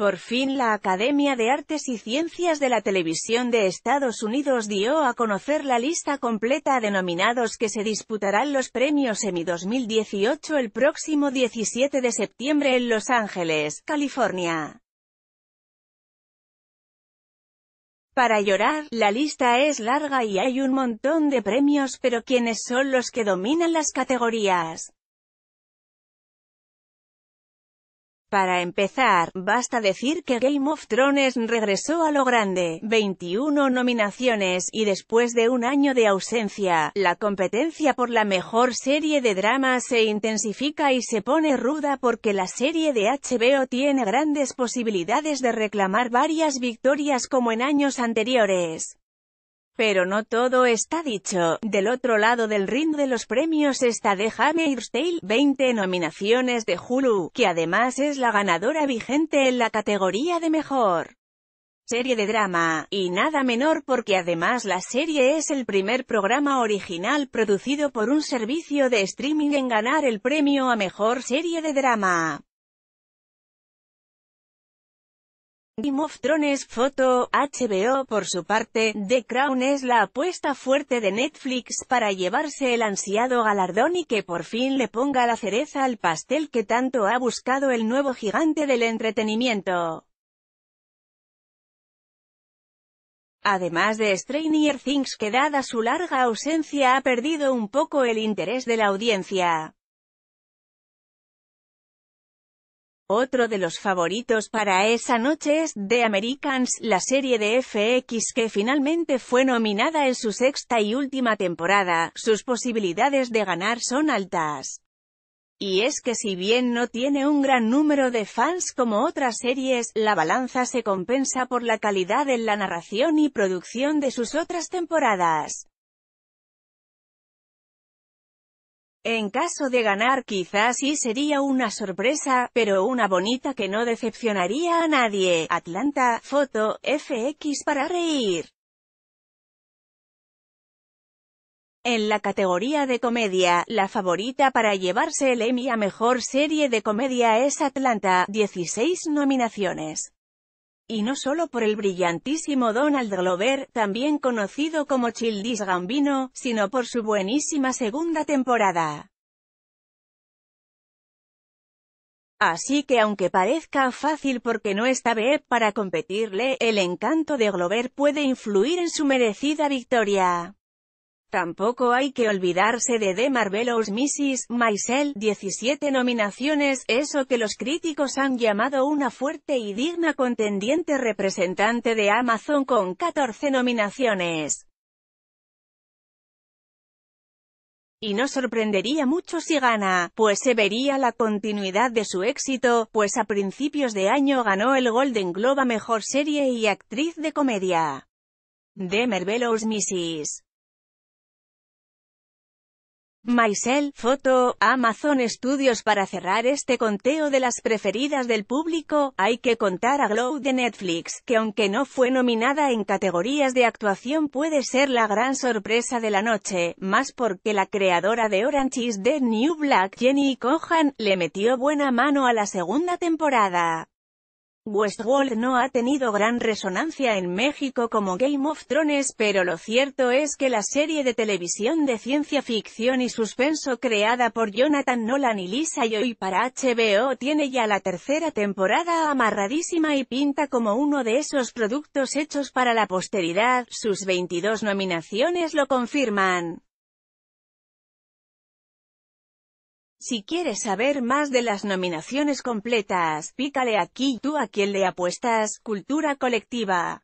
Por fin la Academia de Artes y Ciencias de la Televisión de Estados Unidos dio a conocer la lista completa de nominados que se disputarán los premios Emmy 2018 el próximo 17 de septiembre en Los Ángeles, California. Para llorar, la lista es larga y hay un montón de premios pero ¿quiénes son los que dominan las categorías? Para empezar, basta decir que Game of Thrones regresó a lo grande, 21 nominaciones, y después de un año de ausencia, la competencia por la mejor serie de drama se intensifica y se pone ruda porque la serie de HBO tiene grandes posibilidades de reclamar varias victorias como en años anteriores. Pero no todo está dicho. Del otro lado del ring de los premios está The Hammer's Tale, 20 nominaciones de Hulu, que además es la ganadora vigente en la categoría de mejor serie de drama, y nada menor porque además la serie es el primer programa original producido por un servicio de streaming en ganar el premio a mejor serie de drama. Game of Thrones Photo, HBO por su parte, The Crown es la apuesta fuerte de Netflix para llevarse el ansiado galardón y que por fin le ponga la cereza al pastel que tanto ha buscado el nuevo gigante del entretenimiento. Además de Stranger Things que dada su larga ausencia ha perdido un poco el interés de la audiencia. Otro de los favoritos para esa noche es The Americans, la serie de FX que finalmente fue nominada en su sexta y última temporada, sus posibilidades de ganar son altas. Y es que si bien no tiene un gran número de fans como otras series, la balanza se compensa por la calidad en la narración y producción de sus otras temporadas. En caso de ganar quizás sí sería una sorpresa, pero una bonita que no decepcionaría a nadie. Atlanta, foto, FX para reír. En la categoría de comedia, la favorita para llevarse el Emmy a Mejor Serie de Comedia es Atlanta, 16 nominaciones y no solo por el brillantísimo Donald Glover, también conocido como Childish Gambino, sino por su buenísima segunda temporada. Así que aunque parezca fácil porque no está Beep para competirle, el encanto de Glover puede influir en su merecida victoria. Tampoco hay que olvidarse de The Marvelous Mrs. Maisel, 17 nominaciones, eso que los críticos han llamado una fuerte y digna contendiente representante de Amazon con 14 nominaciones. Y no sorprendería mucho si gana, pues se vería la continuidad de su éxito, pues a principios de año ganó el Golden Globe a Mejor Serie y Actriz de Comedia. The Marvelous Mrs. Maisel, foto, Amazon Studios Para cerrar este conteo de las preferidas del público, hay que contar a Glow de Netflix, que aunque no fue nominada en categorías de actuación puede ser la gran sorpresa de la noche, más porque la creadora de Orange is the New Black, Jenny Cohan, le metió buena mano a la segunda temporada. Westworld no ha tenido gran resonancia en México como Game of Thrones pero lo cierto es que la serie de televisión de ciencia ficción y suspenso creada por Jonathan Nolan y Lisa Joy para HBO tiene ya la tercera temporada amarradísima y pinta como uno de esos productos hechos para la posteridad, sus 22 nominaciones lo confirman. Si quieres saber más de las nominaciones completas, pícale aquí, tú a quien le apuestas, cultura colectiva.